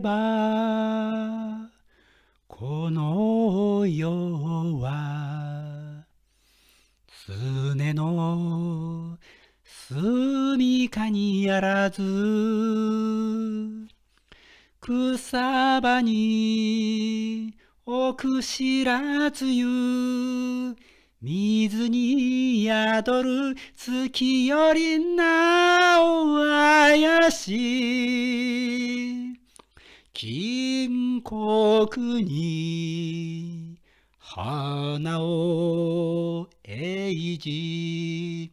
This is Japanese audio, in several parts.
ればこの世は常の住みかにあらず草場に奥知らずゆ水に宿る月よりなお怪しい金国に花を栄じ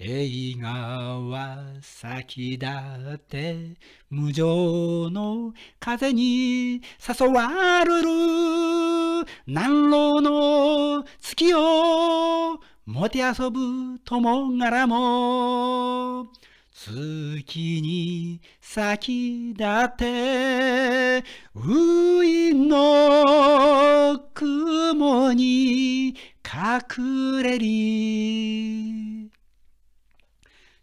映画は先立って無情の風に誘われる南楼の月をもて遊ぶ友柄も月に先立ってウイの雲に隠れり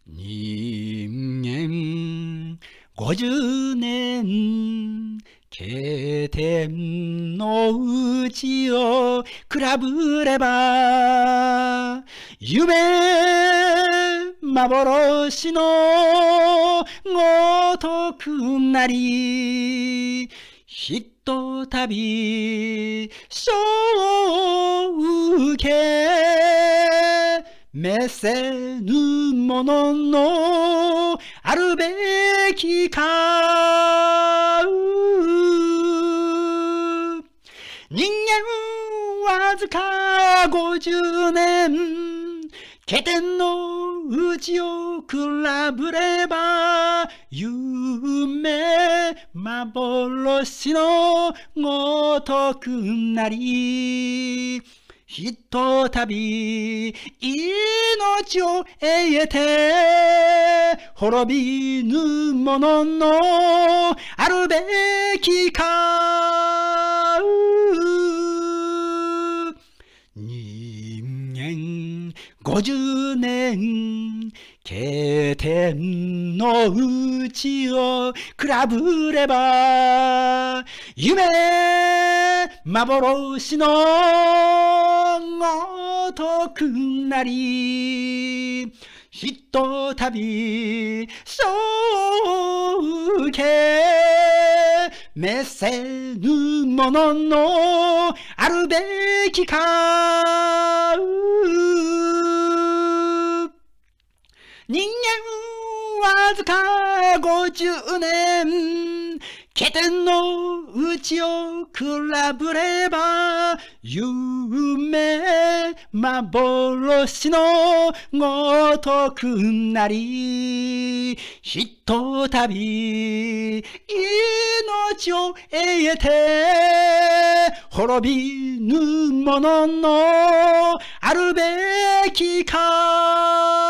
人間五十年経典のうちを比べれば夢幻のごとくなりひとたび、を受け、めせぬものの、あるべきか。人間わずか50年、経典のうちを比べれば夢幻のごとくなりひとたび命を得て滅びぬもののあるべきか人間五十年経典のうちを比べれば夢幻のごとくなりひとたびそう受け目せぬもののあるべきか人間わずか50年経典のうちを比べれば夢幻のごとくなりひとたび命を得て滅びぬもののあるべきか